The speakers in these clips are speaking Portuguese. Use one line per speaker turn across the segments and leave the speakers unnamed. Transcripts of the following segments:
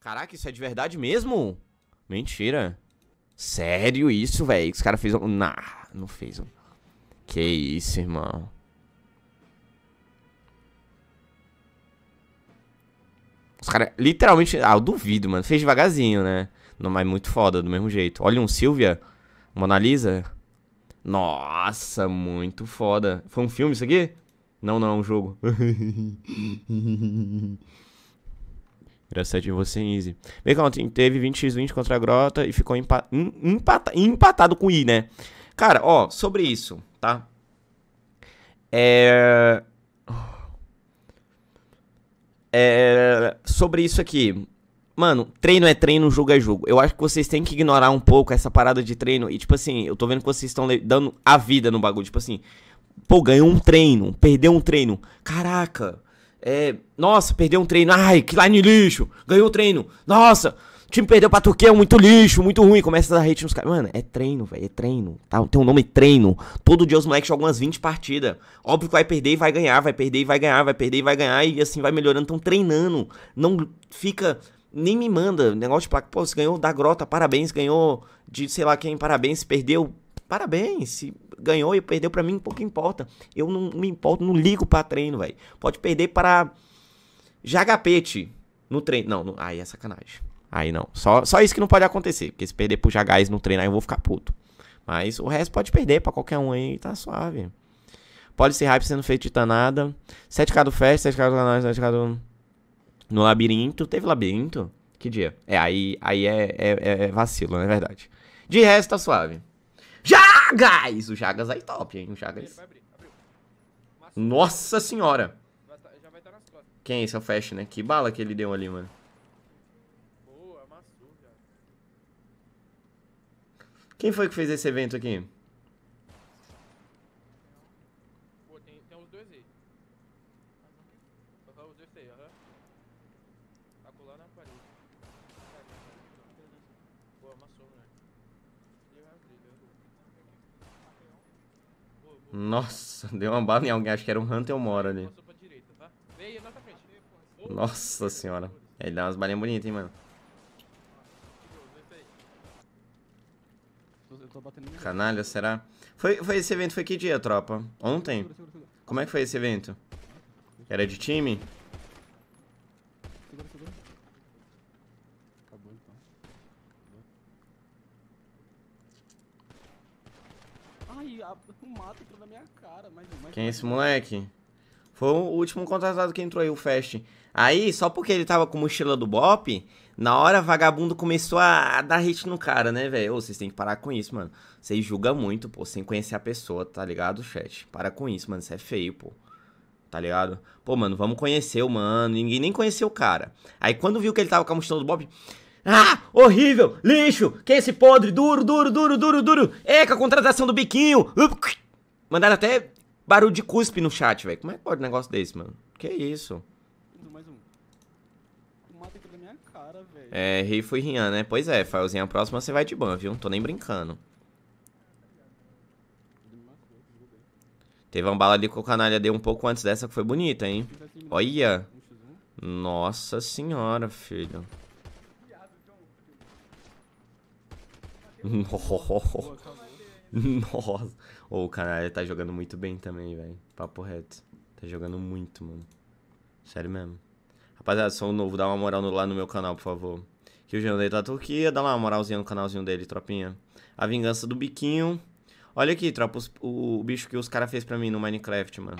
Caraca, isso é de verdade mesmo? Mentira. Sério isso, velho? Os cara fez um... Nah, não fez um... Que isso, irmão. Os caras, literalmente... Ah, eu duvido, mano. Fez devagarzinho, né? Não, mas muito foda, do mesmo jeito. Olha um Silvia, Mona Lisa. Nossa, muito foda. Foi um filme isso aqui? Não, não, é um jogo. Graças a Deus, você Vem cá, ontem teve 20x20 contra a Grota e ficou empa empata empatado com o I, né? Cara, ó, sobre isso, tá? É... é... Sobre isso aqui. Mano, treino é treino, jogo é jogo. Eu acho que vocês têm que ignorar um pouco essa parada de treino. E, tipo assim, eu tô vendo que vocês estão dando a vida no bagulho. Tipo assim, pô, ganhou um treino, perdeu um treino. Caraca, é, nossa, perdeu um treino. Ai, que line lixo. Ganhou o treino. Nossa, o time perdeu pra Turquia, muito lixo, muito ruim. Começa a dar hate nos caras. Mano, é treino, velho. É treino. Tá? Tem um nome treino. Todo dia os moleques jogam umas 20 partidas. Óbvio que vai perder e vai ganhar, vai perder e vai ganhar, vai perder e vai ganhar. E assim vai melhorando. Tão treinando. Não fica. Nem me manda negócio de placa. Pô, você ganhou da grota, parabéns. Ganhou de sei lá quem, parabéns. Perdeu, parabéns. Se ganhou e perdeu para mim, pouco importa. Eu não me importo, não ligo para treino, velho. Pode perder para Jagapete no treino. Não, não, aí é sacanagem. Aí não. Só, só isso que não pode acontecer. Porque se perder pro Jagais no treino, aí eu vou ficar puto. Mas o resto pode perder para qualquer um aí, tá suave. Pode ser hype sendo feito de tanada. 7k do Fest, 7k do canal, 7k do... No labirinto. Teve labirinto? Que dia? É, aí, aí é, é, é vacilo, não é verdade? De resto, tá suave. Jagas! O Jagas aí top, hein? O Jagas. Nossa senhora! Quem é esse? É o Fast, né? Que bala que ele deu ali, mano. Boa, amassou, Quem foi que fez esse evento aqui? Pô, tem, dois aí. os dois aí, aham. Tá colado na parede. amassou, vai abrir, deu. Nossa, deu uma bala em alguém. Acho que era um Hunter ou Mora ali. Nossa senhora. Ele dá umas balinhas bonitas, hein, mano. Canalha, será? Foi, foi esse evento, foi que dia, tropa? Ontem? Como é que foi esse evento? Era de time? Ai, o mato entrou na minha cara. Mas, mas... Quem é esse é moleque? Foi o último contratado que entrou aí, o Fast. Aí, só porque ele tava com mochila do Bop, na hora vagabundo começou a dar hit no cara, né, velho? Vocês têm que parar com isso, mano. Vocês julgam muito, pô, sem conhecer a pessoa, tá ligado, chat? Para com isso, mano. Isso é feio, pô. Tá ligado? Pô, mano, vamos conhecer o mano. Ninguém nem conheceu o cara. Aí quando viu que ele tava com a mochila do Bop, ah, horrível, lixo, que é esse podre, duro, duro, duro, duro, duro. Eca, contratação do biquinho. Mandaram até barulho de cuspe no chat, velho. Como é que pode um negócio desse, mano? Que isso? Mais um. Cara, é, ri fui rian, né? Pois é, Faelzinha, a próxima você vai de ban, viu? Não tô nem brincando. Teve uma bala ali que o canalha deu um pouco antes dessa que foi bonita, hein? Tá Olha! Nossa senhora, filho. Nossa. Oh, o Canário tá jogando muito bem também, velho. Papo reto. Tá jogando muito, mano. Sério mesmo. Rapaziada, sou novo, dá uma moral no, lá no meu canal, por favor. Que o Jandeiro da tá Turquia, dá lá uma moralzinha no canalzinho dele, tropinha. A vingança do biquinho. Olha aqui, tropa, os, o, o, bicho que os caras fez pra mim no Minecraft, mano.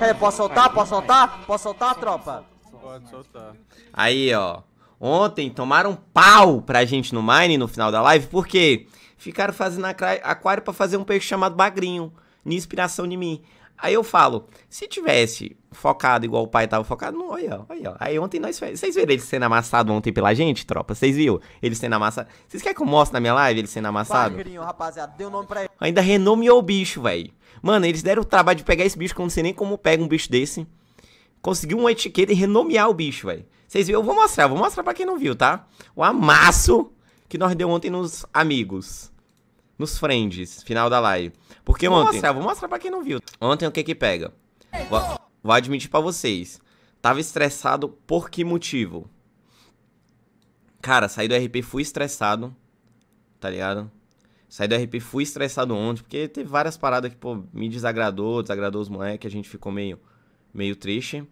Hey, posso soltar? Posso soltar? Posso soltar, tropa? Pode soltar. Aí, ó ontem tomaram pau pra gente no Mine no final da live, porque ficaram fazendo aquário para fazer um peixe chamado bagrinho, na inspiração de mim. Aí eu falo, se tivesse focado igual o pai tava focado, não, olha, olha. Aí ontem nós fez. Vocês viram ele sendo amassado ontem pela gente, tropa? Vocês viram? Ele sendo amassado. Vocês querem que eu mostre na minha live ele sendo amassado? Bagrinho, rapaziada, deu nome pra ele. Ainda renomeou o bicho, velho. Mano, eles deram o trabalho de pegar esse bicho, que eu não sei nem como pega um bicho desse. Conseguiu uma etiqueta e renomear o bicho, velho. Vocês viram? Eu vou mostrar, eu vou mostrar pra quem não viu, tá? O amasso que nós deu ontem nos amigos. Nos friends, final da live. Porque vou ontem... Mostrar, vou mostrar pra quem não viu. Ontem o que que pega? Vou, vou admitir pra vocês. Tava estressado por que motivo? Cara, saí do RP, fui estressado. Tá ligado? Saí do RP, fui estressado ontem, porque teve várias paradas que, pô, me desagradou, desagradou os moleques, a gente ficou meio, meio triste.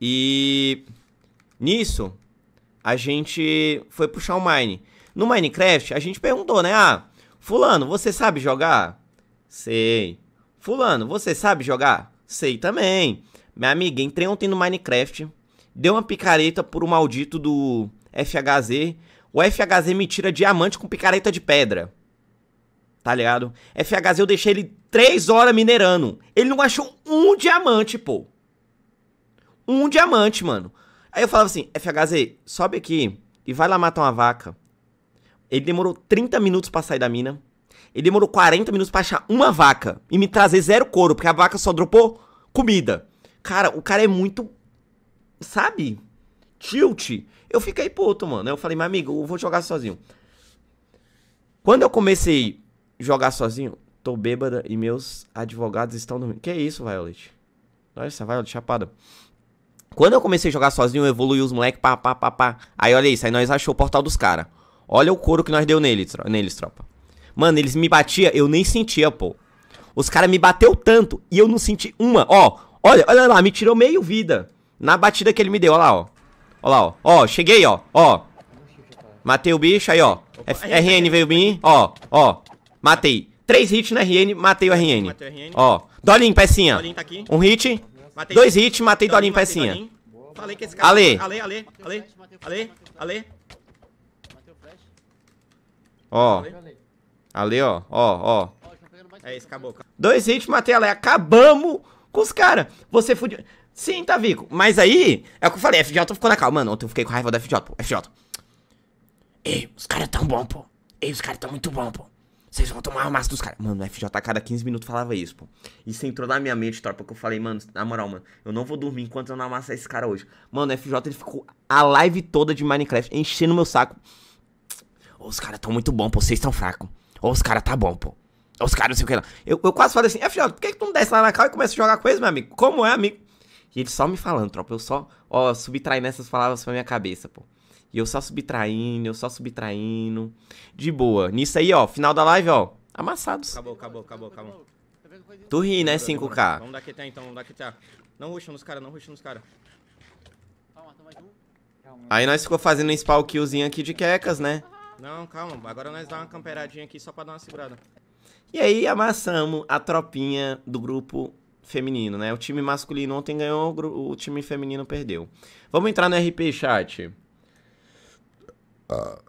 E Nisso, a gente foi puxar o Mine. No Minecraft, a gente perguntou, né? Ah, Fulano, você sabe jogar? Sei. Fulano, você sabe jogar? Sei também. Minha amiga, entrei ontem no Minecraft, deu uma picareta por um maldito do FHZ. O FHZ me tira diamante com picareta de pedra. Tá ligado? FHZ eu deixei ele 3 horas minerando. Ele não achou um diamante, pô. Um diamante, mano. Aí eu falava assim, FHZ, sobe aqui e vai lá matar uma vaca. Ele demorou 30 minutos para sair da mina. Ele demorou 40 minutos para achar uma vaca e me trazer zero couro, porque a vaca só dropou comida. Cara, o cara é muito. Sabe? Tilt. Eu fiquei puto, mano. Eu falei, meu amigo, eu vou jogar sozinho. Quando eu comecei a jogar sozinho, tô bêbada e meus advogados estão dormindo. Que isso, Violet? Olha essa Violet chapada. Quando eu comecei a jogar sozinho, eu evoluí os moleques, pá, pá, pá, pá. Aí olha isso, aí nós achou o portal dos caras. Olha o couro que nós deu neles, neles, tropa. Mano, eles me batiam, eu nem sentia, pô. Os caras me bateu tanto e eu não senti uma. Ó, olha, olha lá, me tirou meio vida. Na batida que ele me deu, olha lá, ó. Olha lá, ó. Ó, cheguei, ó. Ó. Matei o bicho, aí, ó. RN veio mim, ó, ó. Matei. Três hits na RN, matei o RN. Matei o RN. Ó. Dolin, pecinha. Dolin tá aqui. Um hit. Matei Dois hits, matei Dolinho, pecinha. Dolinho. Falei que esse cara... Ale. Ale, Ale, Ale, Ale, Ale. Ó. Ale, ó, ó, ó. É isso, acabou. Dois hits, matei Ale. Acabamos com os caras. Você fudiu... Sim, tá, Vico. Mas aí, é o que eu falei, FJ ficou na calma. Mano, ontem eu fiquei com raiva do FJ, pô. FJ. Ei, os caras tão bom, pô. Ei, os caras tão muito bom, pô. Vocês vão tomar a massa dos caras. Mano, o FJ a cada 15 minutos falava isso, pô. Isso entrou na minha mente, tropa, que eu falei, mano, na moral, mano, eu não vou dormir enquanto eu não amassar esse cara hoje. Mano, o FJ ele ficou a live toda de Minecraft, enchendo meu saco. Ô, oh, os caras tão muito bom, pô, vocês tão fracos Ô, oh, os caras tá bom, pô. Ô, oh, os caras não sei o que lá. Eu, eu quase falei assim, FJ, por que, que tu não desce lá na cal e começa a jogar com eles, meu amigo? Como é, amigo? E ele só me falando, tropa, eu só, ó, subtraindo essas palavras pra minha cabeça, pô. E eu só subtraindo, eu só subtraindo. De boa. Nisso aí, ó, final da live, ó. Amassados. Acabou, acabou, acabou, acabou.
Tu ri, né, 5K? Vamos
dar QTA então, vamos dar QTA. Não ruxa nos caras, não ruxa nos caras. Aí nós ficou fazendo um spawn killzinho aqui de quecas, né? Não, calma. Agora nós dá uma camperadinha aqui só pra dar uma segurada. E aí amassamos a tropinha do grupo feminino, né? O time masculino ontem ganhou, o time feminino perdeu. Vamos entrar no RP chat. uh,